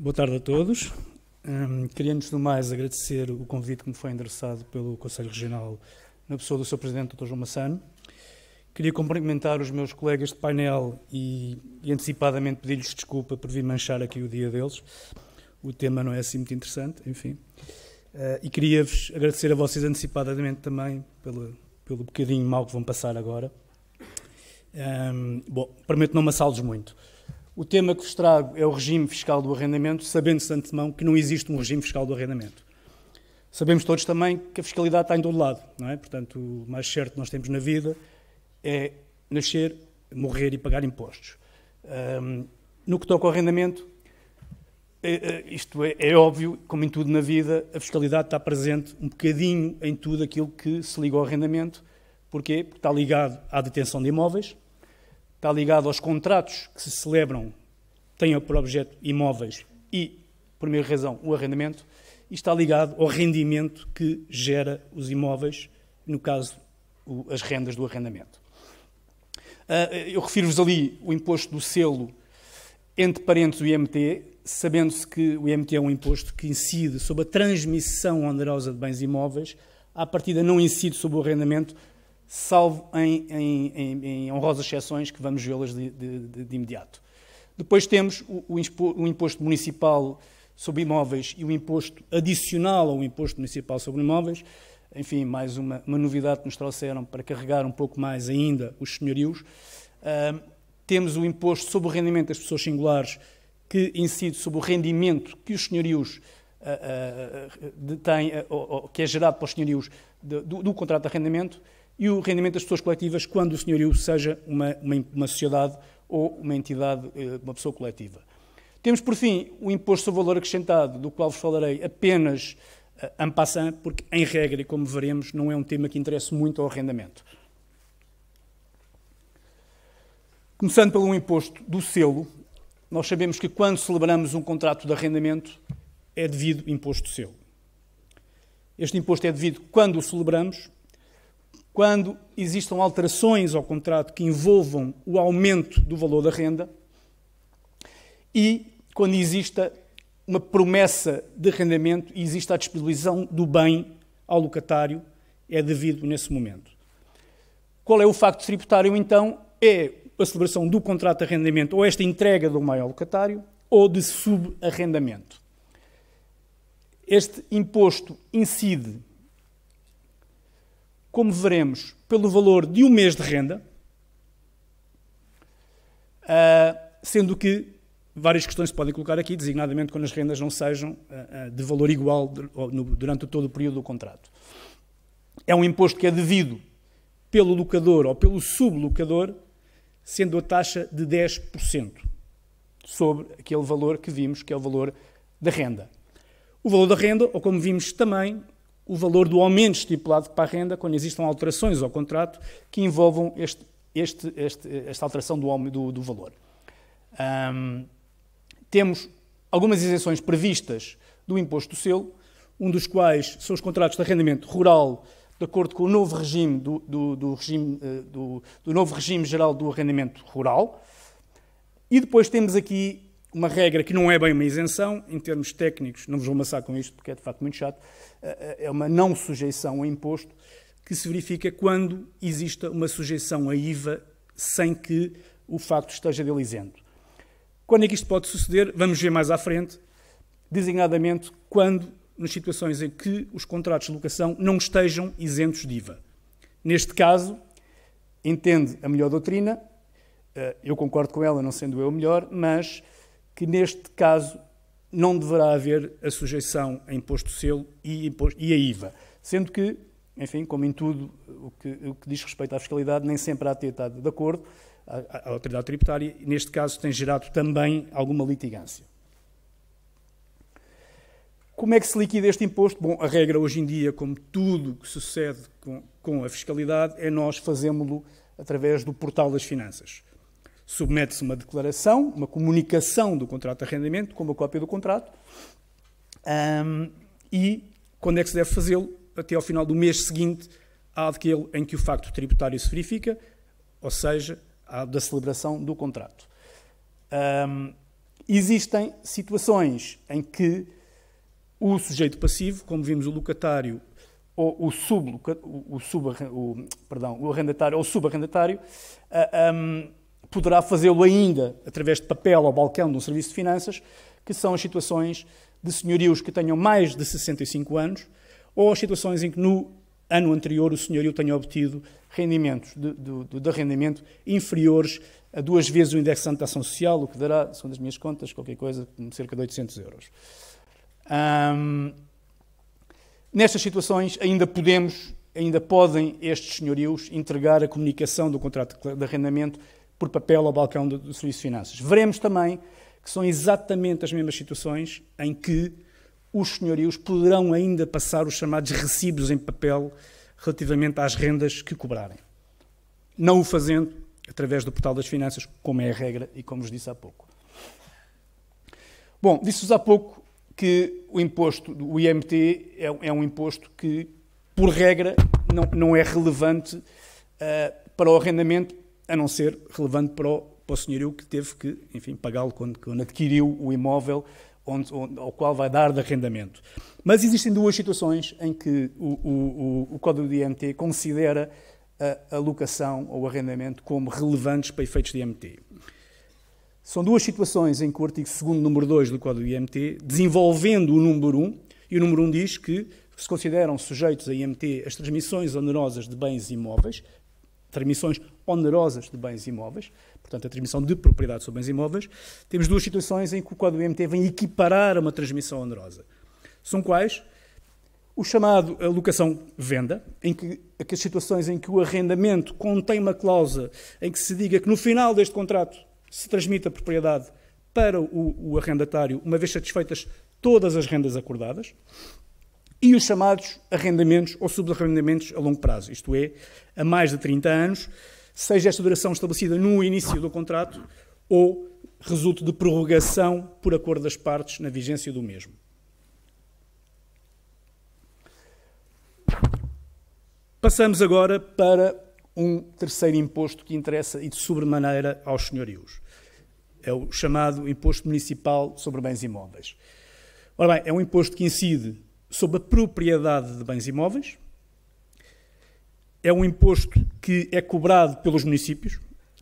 Boa tarde a todos. Um, queria, antes do mais, agradecer o convite que me foi endereçado pelo Conselho Regional, na pessoa do seu Presidente, Dr. João Massano. Queria cumprimentar os meus colegas de painel e, e antecipadamente pedir-lhes desculpa por vir manchar aqui o dia deles. O tema não é assim muito interessante, enfim. Uh, e queria-vos agradecer a vocês antecipadamente também pelo, pelo bocadinho mal que vão passar agora. Um, bom, prometo não me assaldes muito. O tema que vos trago é o regime fiscal do arrendamento, sabendo-se de antemão que não existe um regime fiscal do arrendamento. Sabemos todos também que a fiscalidade está em todo lado, não é? Portanto, o mais certo que nós temos na vida é nascer, morrer e pagar impostos. Um, no que toca ao arrendamento, é, é, isto é, é, óbvio, como em tudo na vida, a fiscalidade está presente um bocadinho em tudo aquilo que se liga ao arrendamento. Porquê? Porque está ligado à detenção de imóveis, está ligado aos contratos que se celebram, tenham por objeto imóveis e, por primeira razão, o arrendamento, e está ligado ao rendimento que gera os imóveis, no caso, o, as rendas do arrendamento. Uh, eu refiro-vos ali o imposto do selo, entre parênteses, o IMT, sabendo-se que o IMT é um imposto que incide sobre a transmissão onerosa de bens imóveis, à partida não incide sobre o arrendamento, salvo em, em, em, em honrosas exceções que vamos vê-las de, de, de, imediato. Depois temos o, o imposto municipal sobre imóveis e o imposto adicional ao imposto municipal sobre imóveis. Enfim, mais uma, uma novidade que nos trouxeram para carregar um pouco mais ainda os senhorios. Uh, temos o imposto sobre o rendimento das pessoas singulares, que incide sobre o rendimento que os senhorios uh, uh, ou, que é gerado pelos senhorios do, do, do contrato de arrendamento e o rendimento das pessoas coletivas quando o senhorio seja uma, uma, uma sociedade ou uma entidade, eh, uma pessoa coletiva. Temos, por fim, o imposto sobre o valor acrescentado, do qual vos falarei apenas uh, en passant, porque, em regra, e como veremos, não é um tema que interessa muito ao arrendamento. Começando pelo imposto do selo, nós sabemos que quando celebramos um contrato de arrendamento é devido imposto de selo. Este imposto é devido quando o celebramos quando existam alterações ao contrato que envolvam o aumento do valor da renda e quando exista uma promessa de arrendamento e exista a disponibilização do bem ao locatário, é devido nesse momento. Qual é o facto tributário, então? É a celebração do contrato de arrendamento ou esta entrega do bem ao locatário ou de subarrendamento. Este imposto incide como veremos, pelo valor de um mês de renda, ah, sendo que várias questões se podem colocar aqui, designadamente quando as rendas não sejam ah, ah, de valor igual durante todo o período do contrato. É um imposto que é devido pelo locador ou pelo sublocador, sendo a taxa de 10% sobre aquele valor que vimos, que é o valor da renda. O valor da renda, ou como vimos também, o valor do aumento estipulado para a renda quando existam alterações ao contrato que envolvam este, este, este, esta alteração do, do, do valor. Um, temos algumas isenções previstas do imposto do selo, um dos quais são os contratos de arrendamento rural de acordo com o novo regime do, do, do regime, eh, do, do novo regime geral do arrendamento rural. E depois temos aqui uma regra que não é bem uma isenção, em termos técnicos, não vos vou amassar com isto porque é de facto muito chato, eh, eh, é uma não sujeição a imposto que se verifica quando exista uma sujeição a IVA sem que o facto esteja dele isento. Quando é que isto pode suceder? Vamos ver mais à frente, designadamente quando nas situações em que os contratos de locação não estejam isentos de IVA. Neste caso, entende a melhor doutrina, eh, eu concordo com ela, não sendo eu melhor, mas que neste caso não deverá haver a sujeição a imposto selo e, imposto, e a IVA, sendo que, enfim, como em tudo o que, o que diz respeito à fiscalidade, nem sempre a AT está de acordo, a, a autoridade tributária, neste caso tem gerado também alguma litigância. Como é que se liquida este imposto? Bom, a regra hoje em dia, como tudo que sucede com, com a fiscalidade, é nós fazemos-lo através do portal das finanças submete-se uma declaração, uma comunicação do contrato de arrendamento, com uma cópia do contrato, um, e quando é que se deve fazê-lo? Até ao final do mês seguinte daquele em que o facto tributário se verifica, ou seja, à da celebração do contrato. Um, existem situações em que o sujeito passivo, como vimos o locatário ou o, sub, o, o, sub, o, perdão, o arrendatário ou subarrendatário, uh, ah, um, poderá fazê-lo ainda através de papel ao balcão de um serviço de finanças, que são as situações de senhorios que tenham mais de 65 anos ou as situações em que no ano anterior o senhorio tenha obtido rendimentos de, de, de arrendamento inferiores a duas vezes o indexante da ação social, o que dará, segundo as minhas contas, qualquer coisa, cerca de 800 euros. Hum, nestas situações ainda podemos, ainda podem estes senhorios entregar a comunicação do contrato de arrendamento por papel ao balcão do, do Serviço de Finanças. Veremos também que são exatamente as mesmas situações em que os senhorios poderão ainda passar os chamados recibos em papel relativamente às rendas que cobrarem. Não o fazendo através do portal das finanças, como é a regra e como vos disse há pouco. Bom, disse-vos há pouco que o imposto, o IMT, é, é um imposto que, por regra, não, não é relevante uh, para o arrendamento, a não ser relevante para o, para o senhorio que teve que, enfim, pagá-lo quando, quando, adquiriu o imóvel onde, onde, ao qual vai dar de arrendamento. Mas existem duas situações em que o, o, o Código de IMT considera a, a locação ou arrendamento como relevantes para efeitos de IMT. São duas situações em que o artigo 2 número 2 do Código de IMT, desenvolvendo o número 1, um, e o número 1 um diz que se consideram sujeitos a IMT as transmissões onerosas de bens imóveis, transmissões onerosas de bens imóveis, portanto, a transmissão de propriedade sobre bens imóveis, temos duas situações em que o Código IMT vem equiparar uma transmissão onerosa. São quais? O chamado locação-venda, em que aquelas situações em que o arrendamento contém uma cláusula em que se diga que no final deste contrato se transmite a propriedade para o, o arrendatário, uma vez satisfeitas todas as rendas acordadas e os chamados arrendamentos ou subarrendamentos a longo prazo, isto é, a mais de 30 anos, seja esta duração estabelecida no início do contrato ou resulte de prorrogação por acordo das partes na vigência do mesmo. Passamos agora para um terceiro imposto que interessa e de sobremaneira aos senhorios. É o chamado Imposto Municipal sobre Bens Imóveis. Ora bem, é um imposto que incide sobre a propriedade de bens imóveis, é um imposto que é cobrado pelos municípios,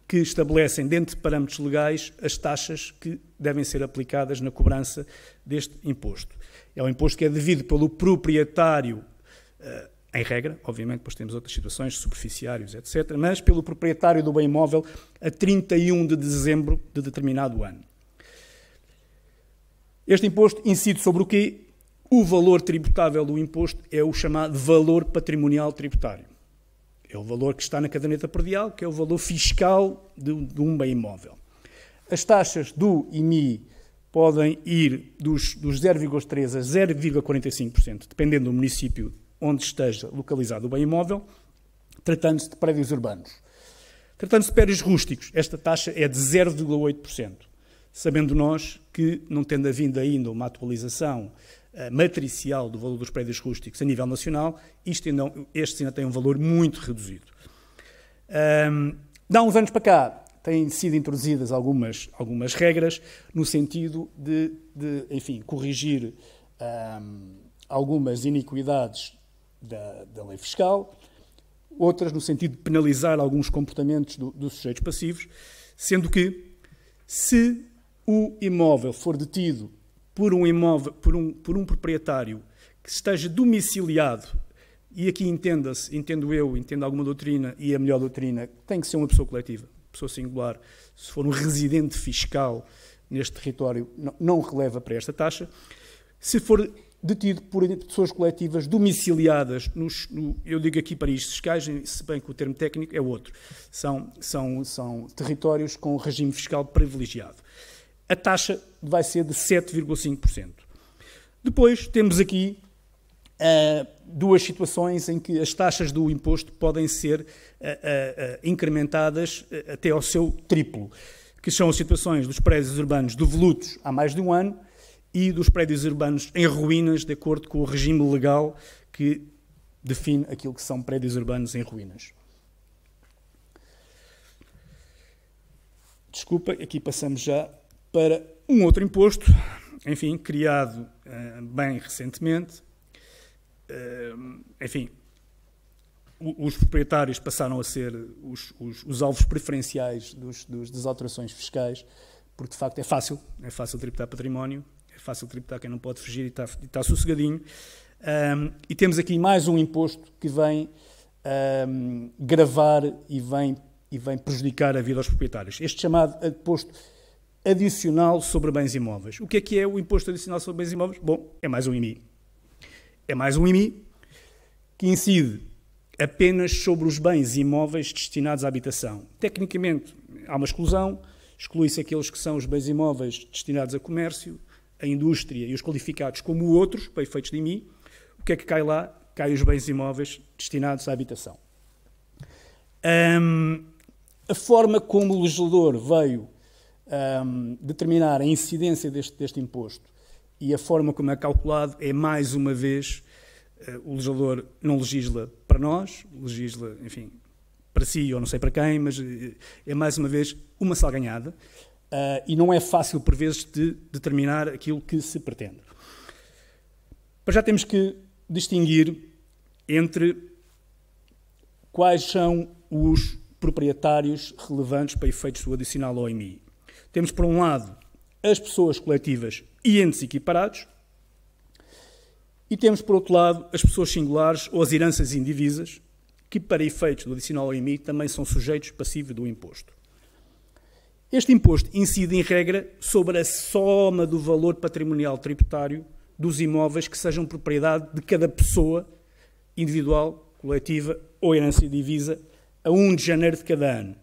que estabelecem, dentro de parâmetros legais, as taxas que devem ser aplicadas na cobrança deste imposto. É um imposto que é devido pelo proprietário, eh, em regra, obviamente, depois temos outras situações, superficiários, etc., mas pelo proprietário do bem imóvel a 31 de dezembro de determinado ano. Este imposto incide sobre o quê? O valor tributável do imposto é o chamado valor patrimonial tributário. É o valor que está na caderneta predial, que é o valor fiscal de, de um bem imóvel. As taxas do IMI podem ir dos, dos 0,3% a 0,45%, dependendo do município onde esteja localizado o bem imóvel, tratando-se de prédios urbanos. Tratando-se de prédios rústicos, esta taxa é de 0,8%, sabendo nós que, não tendo havido ainda uma atualização eh, matricial do valor dos prédios rústicos a nível nacional, isto ainda, é este ainda tem um valor muito reduzido. Um, dá uns anos para cá, têm sido introduzidas algumas, algumas regras no sentido de, de enfim, corrigir um, algumas iniquidades da, da, lei fiscal, outras no sentido de penalizar alguns comportamentos do, dos sujeitos passivos, sendo que se o imóvel for detido por um imóvel, por um, por um proprietário que esteja domiciliado, e aqui entenda-se, entendo eu, entendo alguma doutrina, e a melhor doutrina tem que ser uma pessoa coletiva, pessoa singular, se for um residente fiscal neste território, não, não releva para esta taxa. Se for detido por pessoas coletivas domiciliadas, nos, no, eu digo aqui para isto, se bem que o termo técnico é outro, são, são, são territórios com regime fiscal privilegiado a taxa vai ser de 7,5%. Depois temos aqui uh, duas situações em que as taxas do imposto podem ser uh, uh, incrementadas até ao seu triplo, que são as situações dos prédios urbanos devolutos há mais de um ano e dos prédios urbanos em ruínas, de acordo com o regime legal que define aquilo que são prédios urbanos em ruínas. Desculpa, aqui passamos já para um outro imposto, enfim, criado eh, bem recentemente. Eh, enfim, os proprietários passaram a ser os, os, os alvos preferenciais dos, dos, das alterações fiscais, porque de facto é fácil, é fácil tributar património, é fácil tributar quem não pode fugir e está, e está sossegadinho. Um, e temos aqui mais um imposto que vem um, gravar e vem, e vem prejudicar a vida aos proprietários. Este chamado imposto eh, adicional sobre bens imóveis. O que é que é o imposto adicional sobre bens imóveis? Bom, é mais um IMI. É mais um IMI que incide apenas sobre os bens imóveis destinados à habitação. Tecnicamente, há uma exclusão, exclui-se aqueles que são os bens imóveis destinados a comércio, a indústria e os qualificados como outros, para efeitos de IMI. O que é que cai lá? Cai os bens imóveis destinados à habitação. a forma como o legislador veio um, ehm, determinar a incidência deste, deste, imposto e a forma como é calculado é, mais uma vez, uh, o legislador não legisla para nós, legisla, enfim, para si ou não sei para quem, mas eh, é, mais uma vez, uma salganhada uh, e não é fácil, por vezes, de determinar aquilo que se pretende. Mas já temos que distinguir entre quais são os proprietários relevantes para efeitos do adicional ao IMI. Temos, por um lado, as pessoas coletivas e entes equiparados, e temos, por outro lado, as pessoas singulares ou as heranças indivisas, que, para efeitos do adicional ao IMI, também são sujeitos passivos do imposto. Este imposto incide, em regra, sobre a soma do valor patrimonial tributário dos imóveis que sejam propriedade de cada pessoa, individual, coletiva ou herança indivisa, a 1 de janeiro de cada ano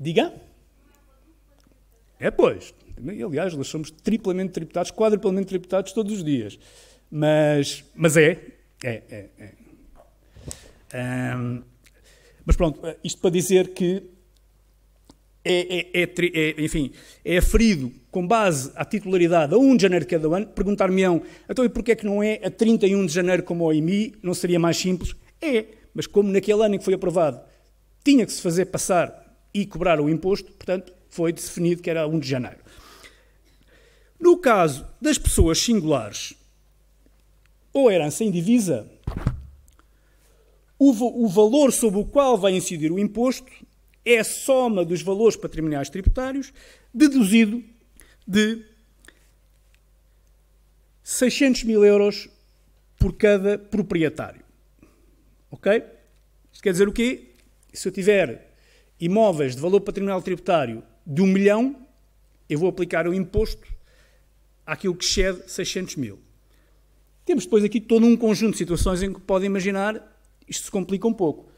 Diga? É, pois. Aliás, nós somos triplamente tributados, quadruplamente tributados todos os dias. Mas, mas é. É, é, é. Um, mas pronto, eh, isto para dizer que é, é, é, é, enfim, é aferido com base à titularidade a 1 de janeiro de cada ano, perguntar-me-ão, então e porquê é que não é a 31 de janeiro como o IMI, não seria mais simples? É, mas como naquele ano em que foi aprovado tinha que se fazer passar e cobrar o imposto, portanto, foi definido que era 1 de janeiro. No caso das pessoas singulares ou herança indivisa, o, o valor sobre o qual vai incidir o imposto é a soma dos valores patrimoniais tributários deduzido de 600 mil euros por cada proprietário. Ok? Isto quer dizer o quê? Se eu tiver imóveis de valor patrimonial tributário de um milhão, eu vou aplicar o imposto àquilo que excede 600 mil. Temos depois aqui todo um conjunto de situações em que podem imaginar isto se complica um pouco.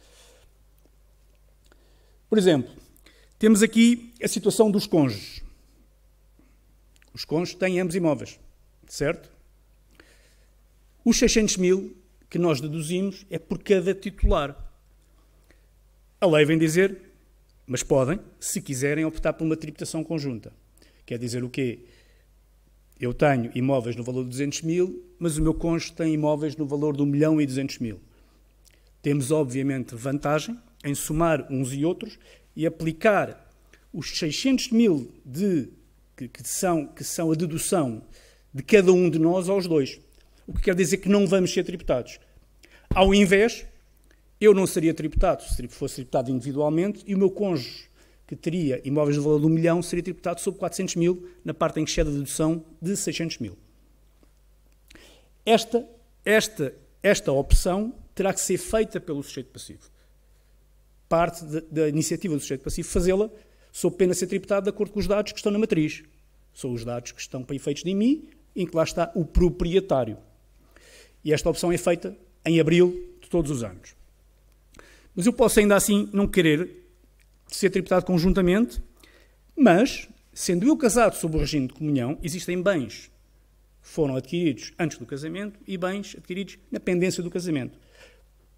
Por exemplo, temos aqui a situação dos cônjuges. Os cônjuges têm ambos imóveis, certo? Os 600 mil que nós deduzimos é por cada titular. A lei vem dizer mas podem, se quiserem, optar por uma tributação conjunta. Quer dizer o quê? Eu tenho imóveis no valor de 200 mil, mas o meu cônjuge tem imóveis no valor de 1 milhão e 200 mil. Temos, obviamente, vantagem em somar uns e outros e aplicar os 600 mil de, que, que, são, que são a dedução de cada um de nós aos dois. O que quer dizer que não vamos ser tributados. Ao invés eu não seria tributado se fosse tributado individualmente e o meu cônjuge, que teria imóveis de valor de um milhão, seria tributado sobre 400 mil, na parte em que excede a dedução de 600 mil. Esta, esta, esta opção terá que ser feita pelo sujeito passivo. Parte de, da iniciativa do sujeito passivo fazê-la sob pena de ser tributado de acordo com os dados que estão na matriz. São os dados que estão para efeitos de mim em que lá está o proprietário. E esta opção é feita em abril de todos os anos. Mas eu posso ainda assim não querer ser tributado conjuntamente, mas, sendo eu casado sob o regime de comunhão, existem bens que foram adquiridos antes do casamento e bens adquiridos na pendência do casamento.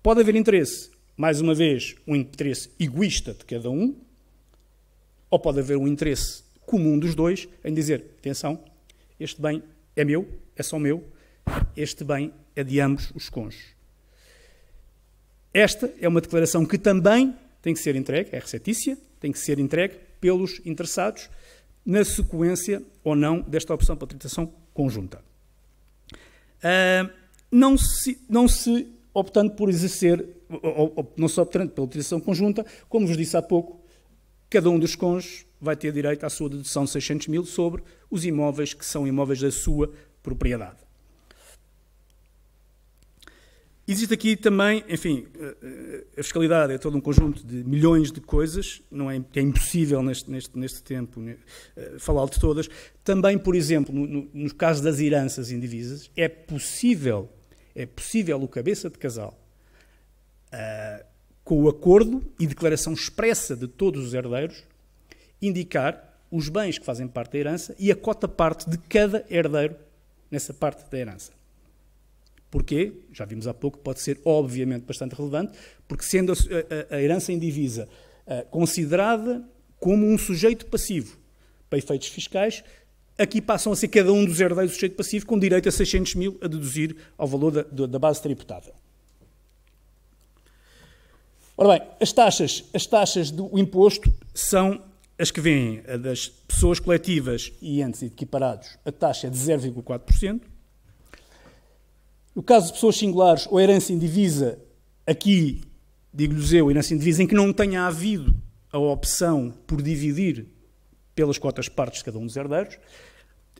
Pode haver interesse, mais uma vez, um interesse egoísta de cada um, ou pode haver um interesse comum dos dois em dizer: atenção, este bem é meu, é só meu, este bem é de ambos os cônjuges. Esta é uma declaração que também tem que ser entregue, é recetícia, tem que ser entregue pelos interessados na sequência ou não desta opção para tributação conjunta. Uh, não, se, não se optando por exercer, ou, ou, não se optando pela utilização conjunta, como vos disse há pouco, cada um dos cônjuges vai ter direito à sua dedução de 600 mil sobre os imóveis que são imóveis da sua propriedade. Existe aqui também, enfim, eh, eh, a fiscalidade é todo um conjunto de milhões de coisas, não é, é impossível neste, neste, neste tempo né, eh, falar de todas. Também, por exemplo, no, no, no caso das heranças indivisas, é possível, é possível o cabeça de casal, uh, com o acordo e declaração expressa de todos os herdeiros, indicar os bens que fazem parte da herança e a cota-parte de cada herdeiro nessa parte da herança. Porquê? Já vimos há pouco, pode ser obviamente bastante relevante, porque sendo a, a, a herança indivisa uh, eh, considerada como um sujeito passivo para efeitos fiscais, aqui passam a ser cada um dos herdeiros do sujeito passivo com direito a 600 mil a deduzir ao valor da, da base tributável. Ora bem, as taxas, as taxas do imposto são as que vêm das pessoas coletivas e entes equiparados, a taxa é de 0,4%, no caso de pessoas singulares ou herança indivisa, aqui digo-lhes eu, herança indivisa, em que não tenha havido a opção por dividir pelas cotas partes de cada um dos herdeiros,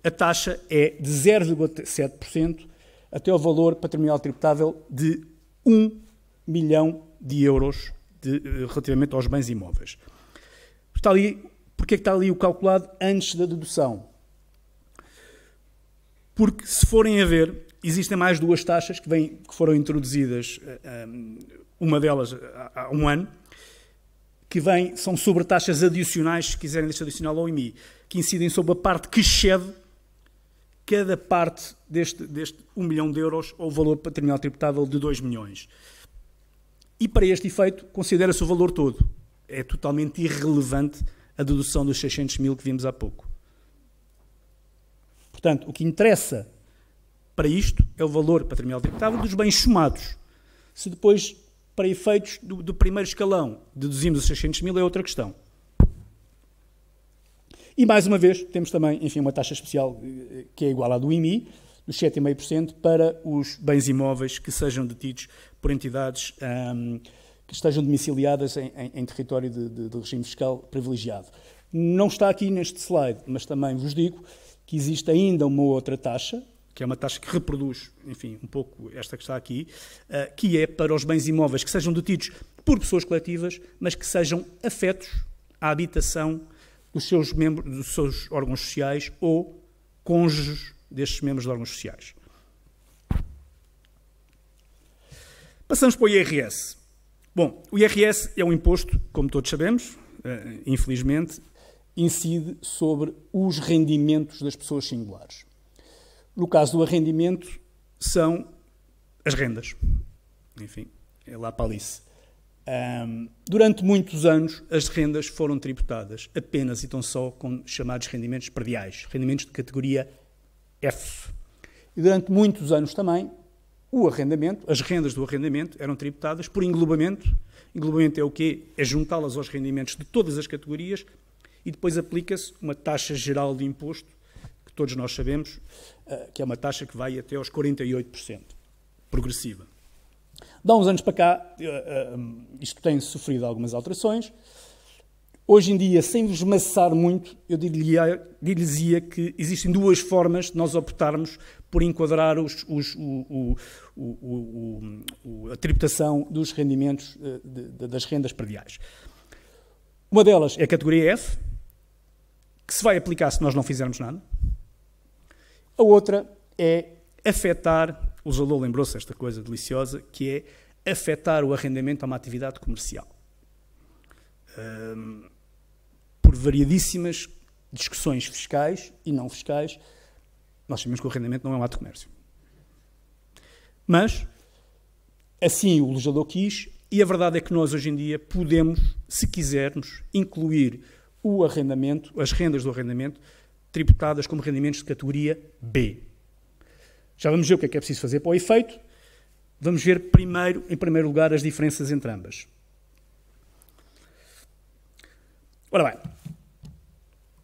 a taxa é de 0,7% até o valor patrimonial tributável de 1 milhão de euros de, eh, relativamente aos bens imóveis. Está ali, porque é que está ali o calculado antes da dedução? Porque se forem a ver, Existem mais duas taxas que, vem, que foram introduzidas, eh, eh, uma delas há um ano, que vem, são sobre taxas adicionais, se quiserem deste adicional ao IMI, que incidem sobre a parte que excede cada parte deste, deste 1 milhão de euros ou valor patrimonial tributável de 2 milhões. E para este efeito, considera-se o valor todo. É totalmente irrelevante a dedução dos 600 mil que vimos há pouco. Portanto, o que interessa para isto é o valor patrimonial tributável dos bens somados. Se depois, para efeitos do, do primeiro escalão, deduzimos os 600 mil, é outra questão. E mais uma vez, temos também, enfim, uma taxa especial eh, que é igual à do IMI, dos 7,5% para os bens imóveis que sejam detidos por entidades que estejam domiciliadas em, em, em território de, de, de, regime fiscal privilegiado. Não está aqui neste slide, mas também vos digo que existe ainda uma outra taxa, que é uma taxa que reproduz, enfim, um pouco esta que está aqui, eh, que é para os bens imóveis que sejam detidos por pessoas coletivas, mas que sejam afetos à habitação dos seus membros, dos seus órgãos sociais ou cônjuges destes membros de órgãos sociais. Passamos para o IRS. Bom, o IRS é um imposto, como todos sabemos, eh, infelizmente, incide sobre os rendimentos das pessoas singulares. No caso do arrendamento, são as rendas. Enfim, é lá para Alice. Um, durante muitos anos, as rendas foram tributadas apenas e tão só com chamados rendimentos prediais, rendimentos de categoria F. E durante muitos anos também, o arrendamento, as rendas do arrendamento eram tributadas por englobamento. Englobamento é o quê? É juntá-las aos rendimentos de todas as categorias e depois aplica-se uma taxa geral de imposto que todos nós sabemos uh, que é uma taxa que vai até aos 48%, progressiva. Dá uns anos para cá, uh, isto tem sofrido algumas alterações. Hoje em dia, sem vos maçar muito, eu diria que existem duas formas de nós optarmos por enquadrar os, os, o, o, o, a tributação dos rendimentos de, de, das rendas prediais. Uma delas é a categoria F, que se vai aplicar se nós não fizermos nada. A outra é afetar, o Jalou lembrou-se desta coisa deliciosa, que é afetar o arrendamento a uma atividade comercial. por variadíssimas discussões fiscais e não fiscais, nós sabemos que o arrendamento não é um ato de comércio. Mas, assim o legislador quis, e a verdade é que nós hoje em dia podemos, se quisermos, incluir o arrendamento, as rendas do arrendamento, tributadas como rendimentos de categoria B. Já vamos ver o que é que é preciso fazer para o efeito. Vamos ver primeiro, em primeiro lugar, as diferenças entre ambas. Ora bem,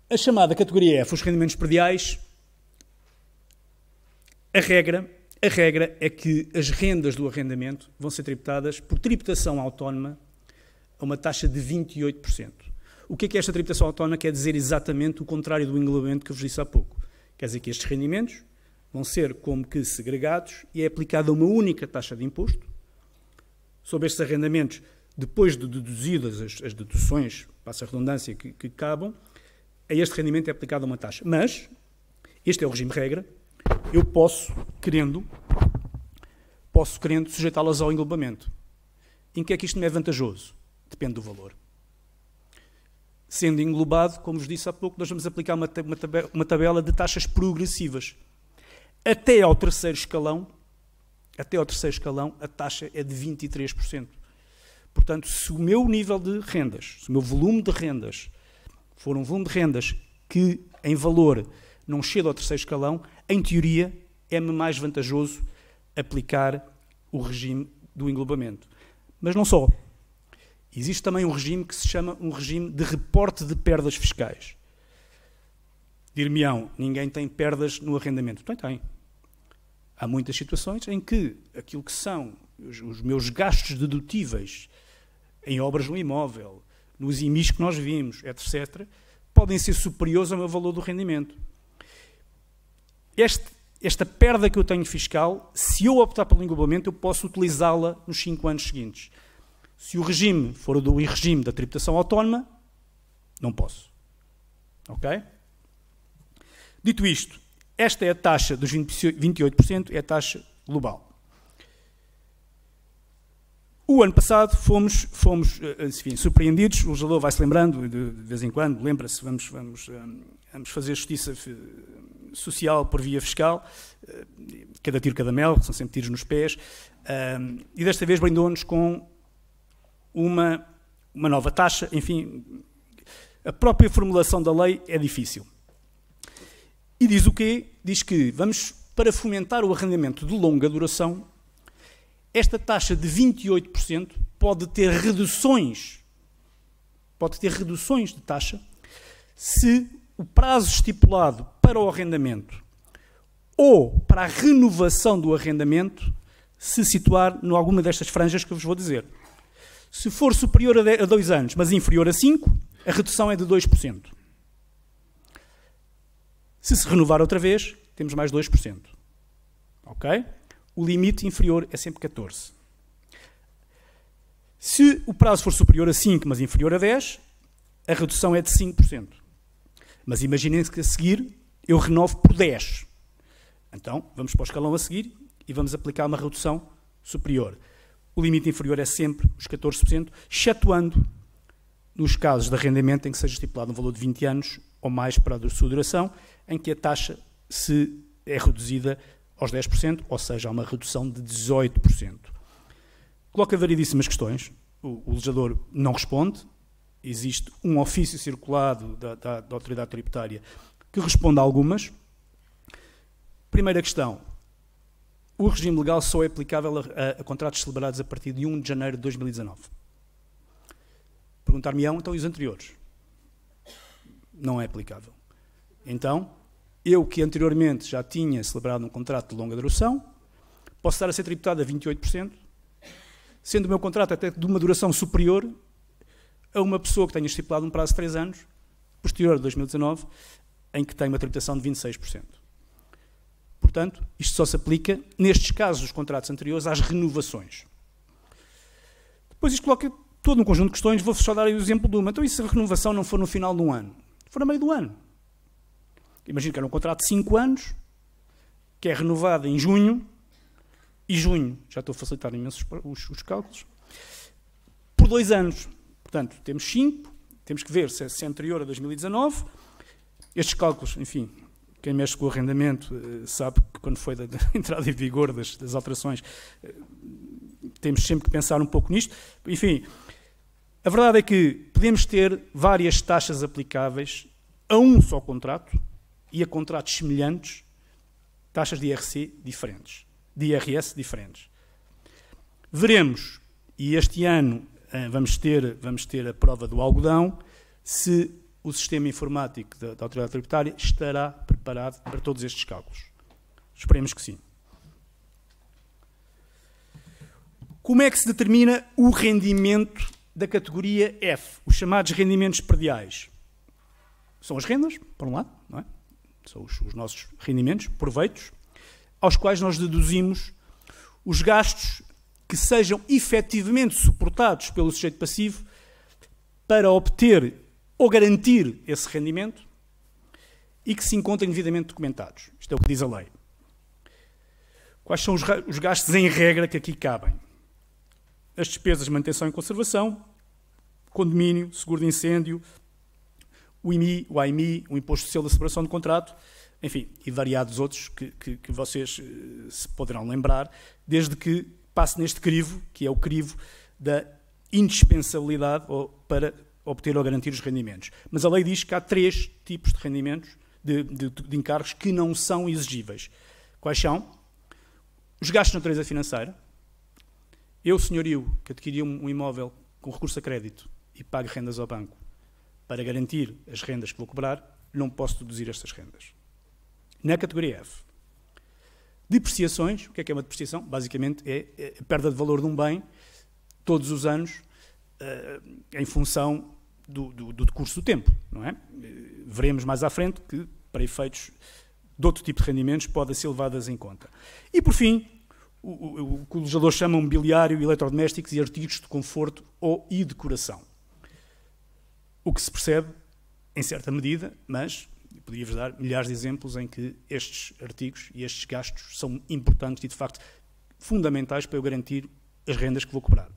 a chamada categoria F, os rendimentos prediais, a regra, a regra é que as rendas do arrendamento vão ser tributadas por tributação autónoma a uma taxa de 28%. O que é que esta tributação autónoma quer dizer exatamente o contrário do englobamento que vos disse há pouco? Quer dizer que estes rendimentos vão ser como que segregados e é aplicada uma única taxa de imposto sobre estes arrendamentos, depois de deduzidas as, as deduções, passa a redundância, que, que cabam, a este rendimento é aplicada uma taxa. Mas, este é o regime regra, eu posso, querendo, posso, querendo, sujeitá-las ao englobamento. Em que é que isto me é vantajoso? Depende do valor sendo englobado, como vos disse há pouco, nós vamos aplicar uma, uma tabela de taxas progressivas. Até ao terceiro escalão, até ao terceiro escalão, a taxa é de 23%. Portanto, se o meu nível de rendas, se o meu volume de rendas for um volume de rendas que, em valor, não chega ao terceiro escalão, em teoria, é-me mais vantajoso aplicar o regime do englobamento. Mas não só. Existe também um regime que se chama um regime de reporte de perdas fiscais. Dir-me-ão, ninguém tem perdas no arrendamento. Tem, tem. Há muitas situações em que aquilo que são os meus gastos dedutíveis em obras no imóvel, nos IMIs que nós vimos, etc., podem ser superiores ao meu valor do rendimento. Este, esta perda que eu tenho fiscal, se eu optar pelo engobamento, eu posso utilizá-la nos 5 anos seguintes. Se o regime for do regime da tributação autónoma, não posso. Ok? Dito isto, esta é a taxa dos 28%, é a taxa global. O ano passado fomos, fomos eh, enfim, surpreendidos, o legislador vai-se lembrando de, vez em quando, lembra-se, vamos, vamos, eh, vamos fazer justiça eh, social por via fiscal, cada tiro cada mel, são sempre tiros nos pés, e desta vez brindou-nos com uma, uma nova taxa, enfim, a própria formulação da lei é difícil. E diz o quê? Diz que vamos, para fomentar o arrendamento de longa duração, esta taxa de 28% pode ter reduções, pode ter reduções de taxa, se o prazo estipulado para o arrendamento ou para a renovação do arrendamento se situar em alguma destas franjas que eu vos vou dizer. Se for superior a 2 anos, mas inferior a 5, a redução é de 2%. Se se renovar outra vez, temos mais 2%. Ok? O limite inferior é sempre 14. Se o prazo for superior a 5, mas inferior a 10, a redução é de 5%. Mas imaginem que a seguir eu renovo por 10. Então, vamos para o escalão a seguir e vamos aplicar uma redução superior o limite inferior é sempre os 14%, excetuando nos casos de arrendamento em que seja estipulado um valor de 20 anos ou mais para a sua duração, em que a taxa se é reduzida aos 10%, ou seja, há uma redução de 18%. Coloca variedíssimas questões, o, o legislador não responde, existe um ofício circulado da, da, da autoridade tributária que responde a algumas. Primeira questão, o regime legal só é aplicável a, a contratos celebrados a partir de 1 de janeiro de 2019. Perguntar-me-ão, então, e os anteriores? Não é aplicável. Então, eu que anteriormente já tinha celebrado um contrato de longa duração, posso estar a ser tributado a 28%, sendo o meu contrato até de uma duração superior a uma pessoa que tenha estipulado um prazo de 3 anos, posterior a 2019, em que tem uma tributação de 26%. Portanto, isto só se aplica, nestes casos dos contratos anteriores, às renovações. Depois isto coloca todo um conjunto de questões, vou só dar o exemplo de uma. Então, e se a renovação não for no final de um ano? For no meio do ano. Imagino que era um contrato de 5 anos, que é renovado em junho, e junho, já estou a facilitar imensos os, os cálculos, por dois anos. Portanto, temos 5, temos que ver se é, se é anterior a 2019. Estes cálculos, enfim, quem mexe com o arrendamento eh, sabe que quando foi da, entrada em vigor das, das alterações eh, temos sempre que pensar um pouco nisto. Enfim, a verdade é que podemos ter várias taxas aplicáveis a um só contrato e a contratos semelhantes, taxas de IRC diferentes, de IRS diferentes. Veremos, e este ano eh, vamos ter, vamos ter a prova do algodão, se o sistema informático da, da autoridade tributária estará preparado para todos estes cálculos. Esperemos que sim. Como é que se determina o rendimento da categoria F, os chamados rendimentos perdiais? São as rendas, por um lado, não é? são os, os nossos rendimentos, proveitos, aos quais nós deduzimos os gastos que sejam efetivamente suportados pelo sujeito passivo para obter ou garantir esse rendimento e que se encontrem devidamente documentados. Isto é o que diz a lei. Quais são os gastos em regra que aqui cabem? As despesas de manutenção e conservação, condomínio, seguro de incêndio, o IMI, o AIMI, o Imposto Social da Separação de Contrato, enfim, e variados outros que, que, que vocês eh, se poderão lembrar, desde que passe neste crivo, que é o crivo da indispensabilidade ou para obter ou garantir os rendimentos. Mas a lei diz que há três tipos de rendimentos, de, de, de encargos, que não são exigíveis. Quais são? Os gastos de natureza financeira. Eu, senhorio, que adquiri um, um imóvel com recurso a crédito e pago rendas ao banco para garantir as rendas que vou cobrar, não posso deduzir estas rendas. Na categoria F, depreciações, o que é que é uma depreciação? Basicamente é, é a perda de valor de um bem todos os anos eh, em função do, do, do curso do tempo, não é? Eh, veremos mais à frente que, para efeitos de outro tipo de rendimentos, podem ser levadas em conta. E, por fim, o, o, o que o legislador chama mobiliário, eletrodomésticos e artigos de conforto ou e decoração. O que se percebe, em certa medida, mas podia-vos dar milhares de exemplos em que estes artigos e estes gastos são importantes e, de facto, fundamentais para eu garantir as rendas que vou cobrar.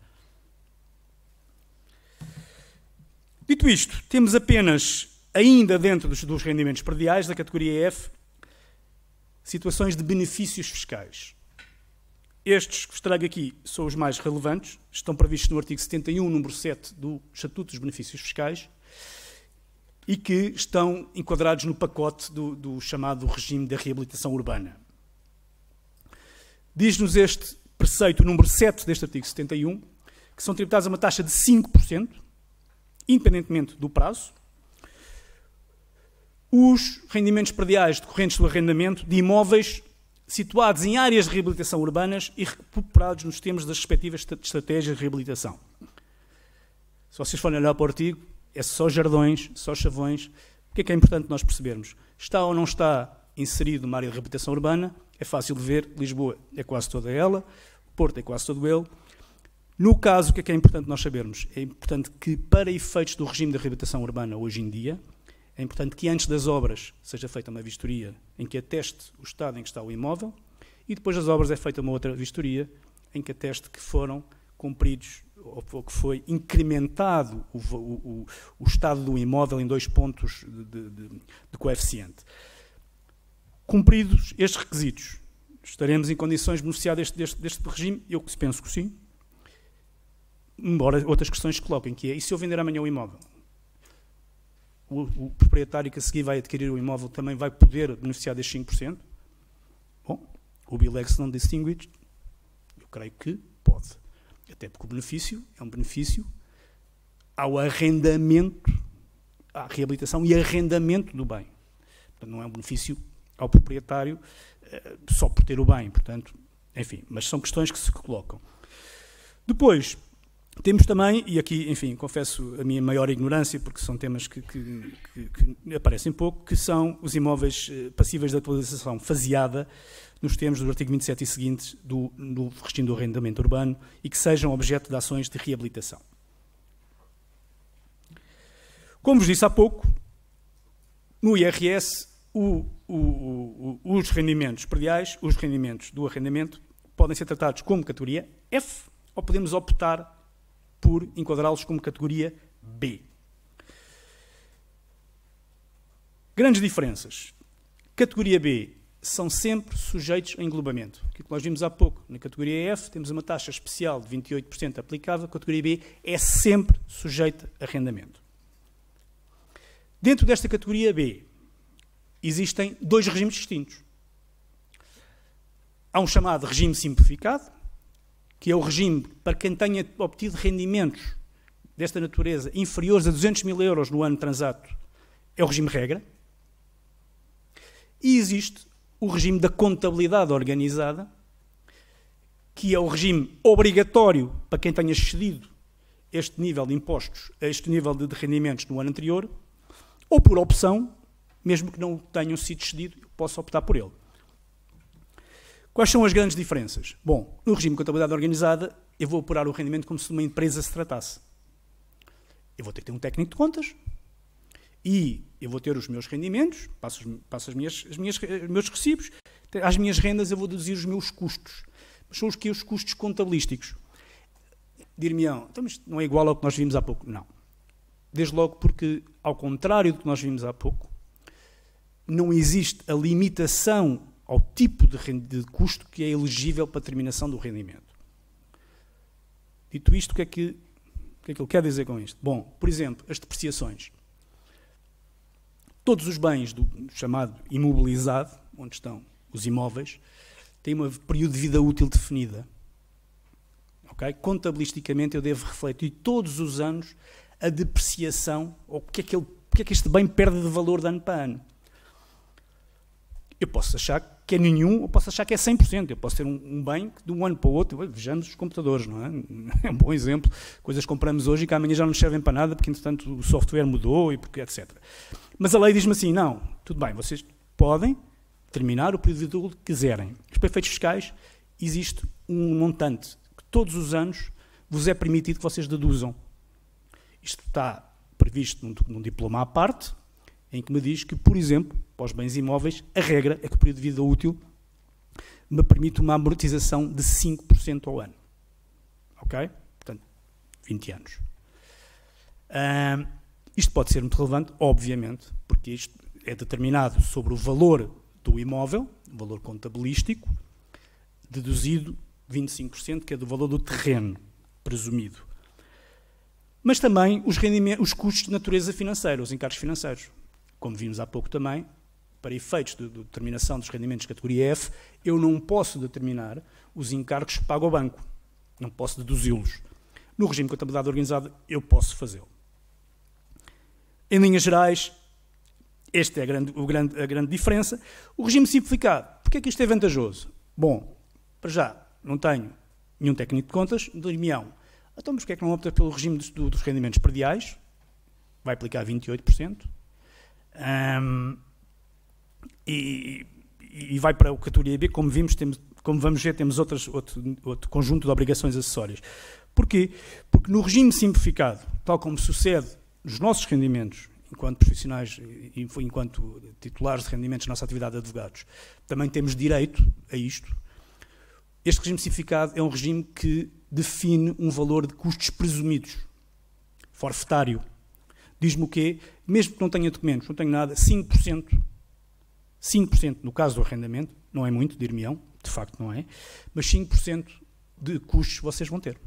Dito isto, temos apenas, ainda dentro dos, dos rendimentos perdiais da categoria F, situações de benefícios fiscais. Estes que vos trago aqui são os mais relevantes, estão previstos no artigo 71, número 7 do Estatuto dos Benefícios Fiscais e que estão enquadrados no pacote do, do chamado regime da reabilitação urbana. Diz-nos este preceito número 7 deste artigo 71 que são tributados a uma taxa de 5%, independentemente do prazo, os rendimentos perdiais decorrentes do arrendamento de imóveis situados em áreas de reabilitação urbanas e recuperados nos termos das respectivas estratégias de reabilitação. Se vocês forem olhar para o artigo, é só jardões, só chavões. O que é que é importante nós percebermos? Está ou não está inserido numa área de reabilitação urbana? É fácil de ver, Lisboa é quase toda ela, Porto é quase todo ele, no caso, o que é, que é importante nós sabermos? É importante que, para efeitos do regime de reabilitação urbana hoje em dia, é importante que antes das obras seja feita uma vistoria em que ateste o estado em que está o imóvel e depois das obras é feita uma outra vistoria em que ateste que foram cumpridos ou que foi incrementado o, o, o estado do imóvel em dois pontos de, de, de coeficiente. Cumpridos estes requisitos, estaremos em condições de beneficiar deste, deste, deste regime? Eu penso que sim, embora outras questões se coloquem, que é, e se eu vender amanhã o imóvel? O, o, proprietário que a seguir vai adquirir o imóvel também vai poder beneficiar destes 5%? Bom, o Bilex não distingue, eu creio que pode. Até porque o benefício é um benefício ao arrendamento, à reabilitação e arrendamento do bem. Portanto, não é um benefício ao proprietário eh, só por ter o bem, portanto, enfim, mas são questões que se colocam. Depois, temos também, e aqui, enfim, confesso a minha maior ignorância, porque são temas que, que, que, que aparecem pouco, que são os imóveis eh, passíveis de atualização faseada nos termos do artigo 27 e seguintes do, do do arrendamento urbano e que sejam objeto de ações de reabilitação. Como vos disse há pouco, no IRS o, o, o, os rendimentos prediais, os rendimentos do arrendamento, podem ser tratados como categoria F ou podemos optar por enquadrá-los como categoria B. Grandes diferenças. Categoria B são sempre sujeitos a englobamento. o que é nós vimos há pouco, na categoria F temos uma taxa especial de 28% aplicável, a categoria B é sempre sujeita a arrendamento. Dentro desta categoria B existem dois regimes distintos. Há um chamado regime simplificado, que é o regime para quem tenha obtido rendimentos desta natureza inferiores a 200 mil euros no ano transato, é o regime regra. E existe o regime da contabilidade organizada, que é o regime obrigatório para quem tenha excedido este nível de impostos, este nível de rendimentos no ano anterior, ou por opção, mesmo que não tenham sido excedido, posso optar por ele. Quais são as grandes diferenças? Bom, no regime de contabilidade organizada, eu vou apurar o rendimento como se de uma empresa se tratasse. Eu vou ter que ter um técnico de contas e eu vou ter os meus rendimentos, passo, os, passo as minhas, as minhas, os meus recibos, às minhas rendas eu vou deduzir os meus custos. Mas são os que os custos contabilísticos. Dir-me-ão, então isto não é igual ao que nós vimos há pouco. Não. Desde logo porque, ao contrário do que nós vimos há pouco, não existe a limitação ao tipo de, de custo que é elegível para a terminação do rendimento. Dito isto, o que é que, o que, é que ele quer dizer com isto? Bom, por exemplo, as depreciações. Todos os bens do chamado imobilizado, onde estão os imóveis, têm um período de vida útil definida. Okay? Contabilisticamente, eu devo refletir todos os anos a depreciação, ou o que é que, ele, o que, é que este bem perde de valor de ano para ano. Eu posso achar que é nenhum, eu posso achar que é 100%. Eu posso ter um, um bem que de um ano para o outro, vejamos os computadores, não é? É um bom exemplo. Coisas que compramos hoje e que amanhã já não servem para nada, porque entretanto o software mudou e porque, etc. Mas a lei diz-me assim: não, tudo bem, vocês podem terminar o período que quiserem. Os prefeitos fiscais, existe um montante que todos os anos vos é permitido que vocês deduzam. Isto está previsto num, num diploma à parte, em que me diz que, por exemplo, para os bens imóveis, a regra é que o período de vida útil me permite uma amortização de 5% ao ano. Ok? Portanto, 20 anos. Uh, isto pode ser muito relevante, obviamente, porque isto é determinado sobre o valor do imóvel, o valor contabilístico, deduzido 25%, que é do valor do terreno presumido. Mas também os, os custos de natureza financeira, os encargos financeiros como vimos há pouco também, para efeitos de, de determinação dos rendimentos de categoria F, eu não posso determinar os encargos que pago ao banco. Não posso deduzi-los. No regime de contabilidade organizada, eu posso fazê-lo. Em linhas gerais, esta é a grande, grande, a grande diferença. O regime simplificado, porquê é que isto é vantajoso? Bom, para já, não tenho nenhum técnico de contas, dir-me-ão, então mas porquê é que não opta pelo regime dos, dos rendimentos prediais? Vai aplicar 28%, um, e, e, vai para a categoria B, como vimos, temos, como vamos ver, temos outras, outro, outro conjunto de obrigações acessórias. Porquê? Porque no regime simplificado, tal como sucede nos nossos rendimentos, enquanto profissionais, enquanto titulares de rendimentos da nossa atividade de advogados, também temos direito a isto. Este regime simplificado é um regime que define um valor de custos presumidos, forfetário, Diz-me o quê? Mesmo que não tenha documentos, não tenho nada, 5%. 5% no caso do arrendamento, não é muito, dir-me-ão, de facto não é, mas 5% de custos vocês vão ter.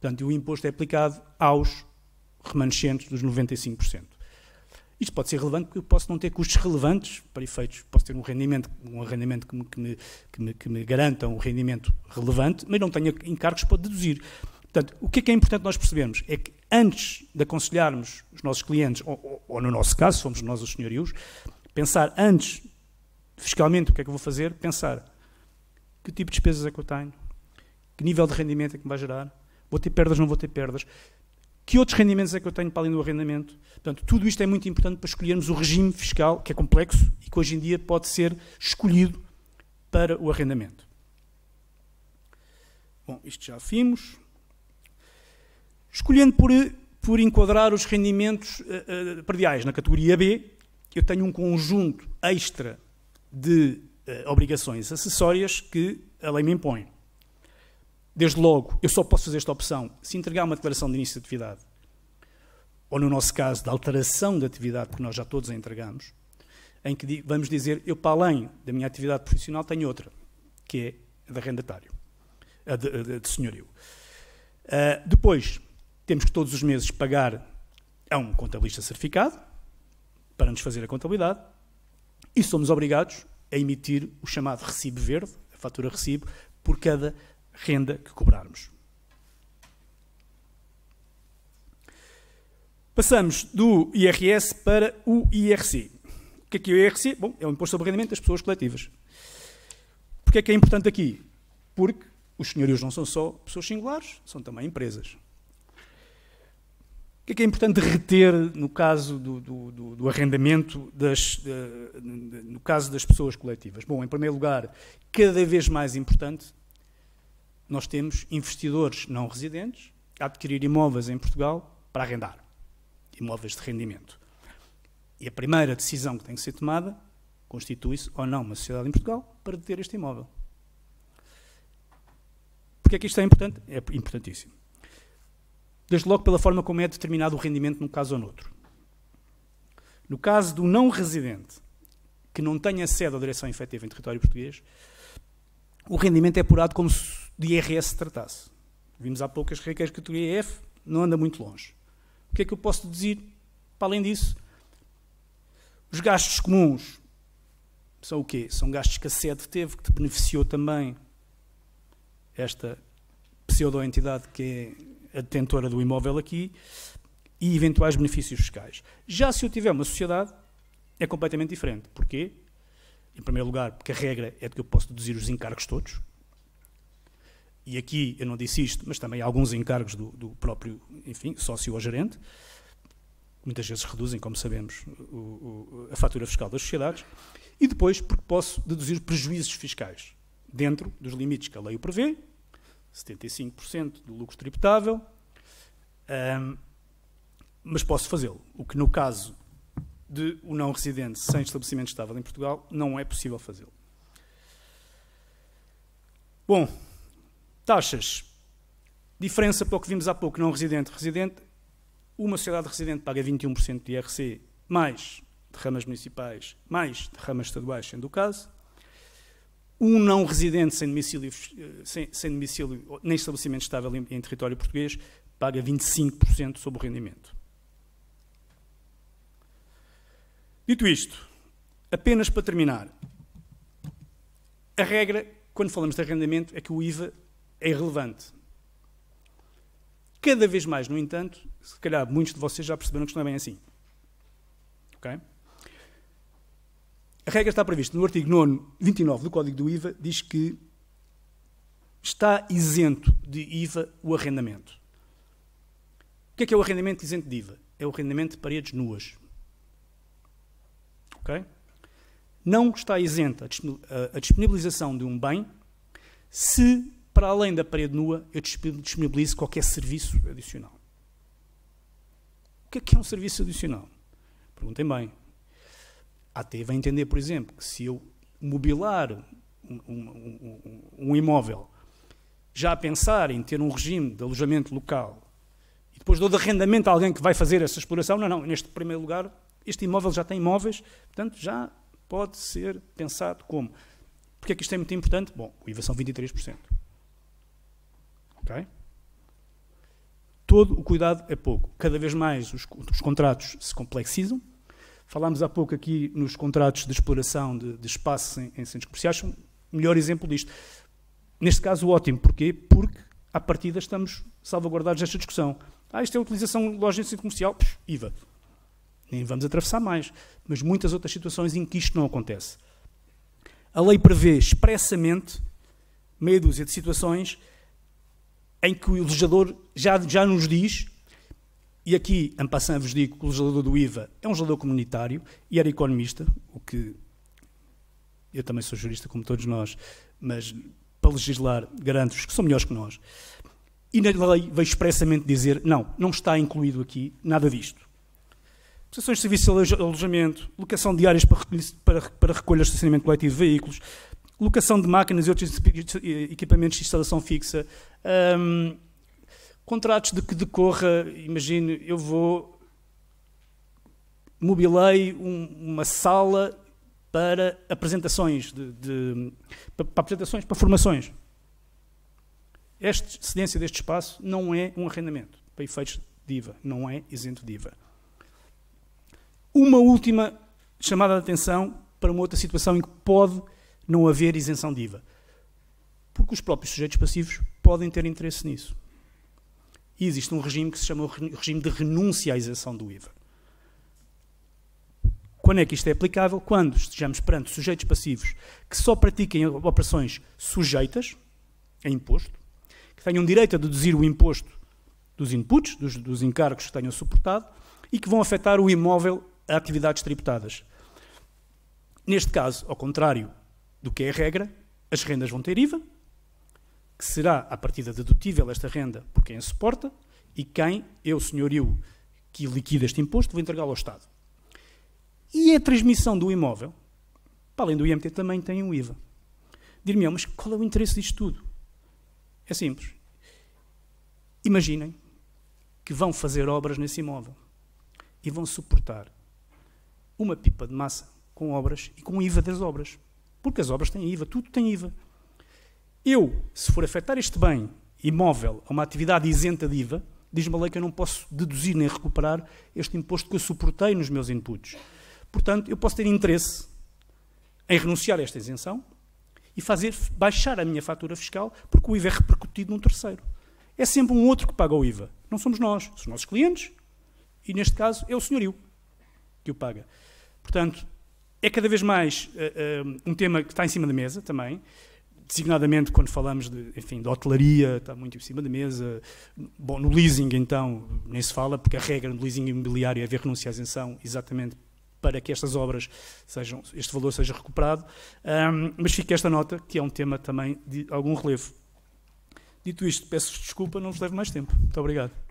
Portanto, o imposto é aplicado aos remanescentes dos 95%. Isto pode ser relevante porque eu posso não ter custos relevantes para efeitos, posso ter um rendimento, um arrendamento que me, que me, que me, que me garanta um rendimento relevante, mas não tenho encargos para deduzir. Portanto, o que é, que é importante nós percebermos? É que antes de aconselharmos os nossos clientes, ou, ou, ou no nosso caso, somos nós os senhorios, pensar antes, fiscalmente, o que é que eu vou fazer, pensar que tipo de despesas é que eu tenho, que nível de rendimento é que me vai gerar, vou ter perdas, ou não vou ter perdas, que outros rendimentos é que eu tenho para além do arrendamento? Portanto, tudo isto é muito importante para escolhermos o regime fiscal, que é complexo e que hoje em dia pode ser escolhido para o arrendamento. Bom, isto já vimos. Escolhendo por, por enquadrar os rendimentos uh, uh, na categoria B, eu tenho um conjunto extra de uh, obrigações acessórias que a lei me impõe. Desde logo, eu só posso fazer esta opção se entregar uma declaração de início de atividade, ou no nosso caso, de alteração de atividade, que nós já todos a entregamos, em que vamos dizer, eu para além da minha atividade profissional tenho outra, que é a de arrendatário, a de, a de senhorio. Uh, depois, temos que todos os meses pagar a um contabilista certificado para nos fazer a contabilidade e somos obrigados a emitir o chamado recibo verde, a fatura recibo, por cada renda que cobrarmos. Passamos do IRS para o IRC. O que é que é o IRC? Bom, é o Imposto sobre Rendimento das Pessoas Coletivas. Porquê é que é importante aqui? Porque os senhorios não são só pessoas singulares, são também empresas que é que é importante reter no caso do, do, do arrendamento, das, de, no caso das pessoas coletivas? Bom, em primeiro lugar, cada vez mais importante, nós temos investidores não residentes a adquirir imóveis em Portugal para arrendar, imóveis de rendimento. E a primeira decisão que tem que ser tomada constitui-se ou não uma sociedade em Portugal para deter este imóvel. Porquê é que isto é importante? É importantíssimo desde logo pela forma como é determinado o rendimento num caso ou noutro. No caso do não residente, que não tenha sede ou direção efetiva em território português, o rendimento é apurado como se de IRS se tratasse. Vimos há pouco as regras que categoria F, não anda muito longe. O que é que eu posso dizer para além disso? Os gastos comuns são o quê? São gastos que a sede teve, que te beneficiou também esta pseudo-entidade que é a detentora do imóvel aqui e eventuais benefícios fiscais. Já se eu tiver uma sociedade, é completamente diferente. Porquê? Em primeiro lugar, porque a regra é de que eu posso deduzir os encargos todos. E aqui eu não disse isto, mas também há alguns encargos do, do próprio enfim, sócio ou gerente. Muitas vezes reduzem, como sabemos, o, o, a fatura fiscal das sociedades. E depois, porque posso deduzir prejuízos fiscais dentro dos limites que a lei o prevê 75% do lucro tributável, um, mas posso fazê-lo. O que no caso de um não residente sem estabelecimento estável em Portugal, não é possível fazê-lo. Bom, taxas. Diferença para o que vimos há pouco, não residente, residente. Uma sociedade residente paga 21% de IRC, mais derramas municipais, mais derramas estaduais, sendo o caso um não residente sem domicílio, eh, sem, sem domicílio nem estabelecimento estável em, em território português paga 25% sobre o rendimento. Dito isto, apenas para terminar, a regra, quando falamos de arrendamento, é que o IVA é irrelevante. Cada vez mais, no entanto, se calhar muitos de vocês já perceberam que isto não é bem assim. ok? A regra está prevista no artigo 9, 29 do Código do IVA, diz que está isento de IVA o arrendamento. O que é que é o arrendamento isento de IVA? É o arrendamento de paredes nuas. Ok? Não está isenta a disponibilização de um bem se, para além da parede nua, eu disponibilizo qualquer serviço adicional. O que é que é um serviço adicional? Perguntem bem até vai entender, por exemplo, que se eu mobilar um, um, um, um imóvel já a pensar em ter um regime de alojamento local e depois dou de arrendamento a alguém que vai fazer essa exploração, não, não, neste primeiro lugar, este imóvel já tem imóveis, portanto já pode ser pensado como. Porquê é que isto é muito importante? Bom, o IVA são 23%. Ok? Todo o cuidado é pouco. Cada vez mais os, os contratos se complexizam, Falámos há pouco aqui nos contratos de exploração de, de espaço em, em, centros comerciais, um melhor exemplo disto. Neste caso, ótimo. Porquê? Porque, à partida, estamos salvaguardados desta discussão. Ah, isto é a utilização de lojas em centro comercial, Puxa, IVA. Nem vamos atravessar mais. Mas muitas outras situações em que isto não acontece. A lei prevê expressamente meia dúzia de situações em que o legislador já, já nos diz e aqui, em passant, vos digo que o legislador do IVA é um legislador comunitário e era economista, o que eu também sou jurista, como todos nós, mas para legislar, garanto-vos que são melhores que nós. E na lei veio expressamente dizer: não, não está incluído aqui nada disto. Prestações de serviço de alojamento, locação de áreas para, recolha de estacionamento coletivo de veículos, locação de máquinas e outros equipamentos de instalação fixa. Hum, Contratos de que decorra, imagino, eu vou mobilei um, uma sala para apresentações, de, de, para, apresentações, para formações. Esta cedência deste espaço não é um arrendamento para efeitos de IVA, não é isento de IVA. Uma última chamada de atenção para uma outra situação em que pode não haver isenção de IVA. Porque os próprios sujeitos passivos podem ter interesse nisso. E existe um regime que se chama o regime de renúncia à isenção do IVA. Quando é que isto é aplicável? Quando estejamos perante sujeitos passivos que só pratiquem operações sujeitas a imposto, que tenham direito a deduzir o imposto dos inputs, dos, dos encargos que tenham suportado e que vão afetar o imóvel a atividades tributadas. Neste caso, ao contrário do que é a regra, as rendas vão ter IVA, que será a partida dedutível esta renda por quem a suporta e quem, eu, senhorio, que liquida este imposto, vou entregá-lo ao Estado. E a transmissão do imóvel, para além do IMT, também tem um IVA. Dir-me, mas qual é o interesse disto tudo? É simples. Imaginem que vão fazer obras nesse imóvel e vão suportar uma pipa de massa com obras e com IVA das obras. Porque as obras têm IVA, tudo tem IVA. Eu, se for afetar este bem imóvel a uma atividade isenta de IVA, diz-me a lei que eu não posso deduzir nem recuperar este imposto que eu suportei nos meus inputs. Portanto, eu posso ter interesse em renunciar a esta isenção e fazer baixar a minha fatura fiscal porque o IVA é repercutido num terceiro. É sempre um outro que paga o IVA. Não somos nós, são os nossos clientes e, neste caso, é o senhorio que o paga. Portanto, é cada vez mais uh, uh, um tema que está em cima da mesa também, designadamente quando falamos de, enfim, de hotelaria, está muito em cima da mesa. Bom, no leasing, então, nem se fala, porque a regra do leasing imobiliário é haver renúncia à isenção, exatamente para que estas obras sejam, este valor seja recuperado. Um, mas fica esta nota, que é um tema também de algum relevo. Dito isto, peço desculpa, não vos levo mais tempo. Muito obrigado.